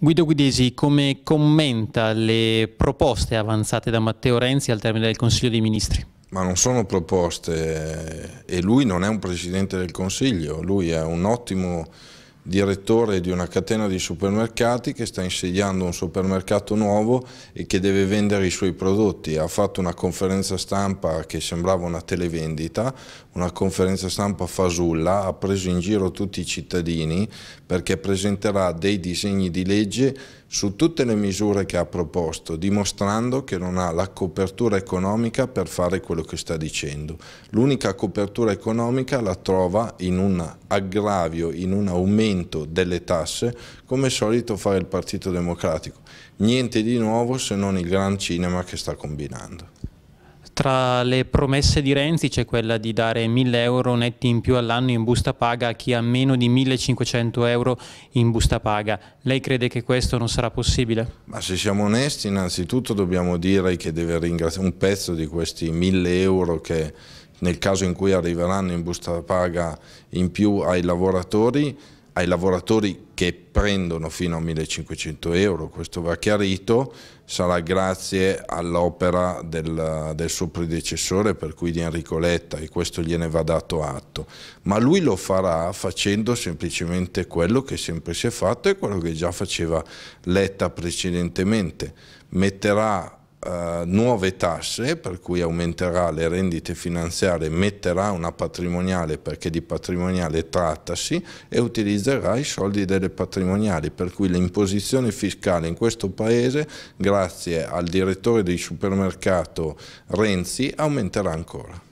Guido Guidesi, come commenta le proposte avanzate da Matteo Renzi al termine del Consiglio dei Ministri? Ma non sono proposte eh, e lui non è un Presidente del Consiglio, lui è un ottimo direttore di una catena di supermercati che sta insediando un supermercato nuovo e che deve vendere i suoi prodotti. Ha fatto una conferenza stampa che sembrava una televendita, una conferenza stampa fasulla, ha preso in giro tutti i cittadini perché presenterà dei disegni di legge su tutte le misure che ha proposto, dimostrando che non ha la copertura economica per fare quello che sta dicendo. L'unica copertura economica la trova in un aggravio, in un aumento aumento delle tasse, come solito fa il Partito Democratico. Niente di nuovo se non il gran cinema che sta combinando. Tra le promesse di Renzi c'è quella di dare 1000 euro netti in più all'anno in busta paga a chi ha meno di 1500 euro in busta paga. Lei crede che questo non sarà possibile? Ma se siamo onesti, innanzitutto dobbiamo dire che deve ringraziare un pezzo di questi 1000 euro che nel caso in cui arriveranno in busta paga in più ai lavoratori ai lavoratori che prendono fino a 1500 euro, questo va chiarito, sarà grazie all'opera del, del, suo predecessore, per cui di Enrico Letta, e questo gliene va dato atto. Ma lui lo farà facendo semplicemente quello che sempre si è fatto e quello che già faceva Letta precedentemente. Metterà eh, nuove tasse, per cui aumenterà le rendite finanziarie, metterà una patrimoniale perché di patrimoniale trattasi e utilizzerà i soldi delle patrimoniali, per cui l'imposizione fiscale in questo Paese, grazie al direttore del supermercato Renzi, aumenterà ancora.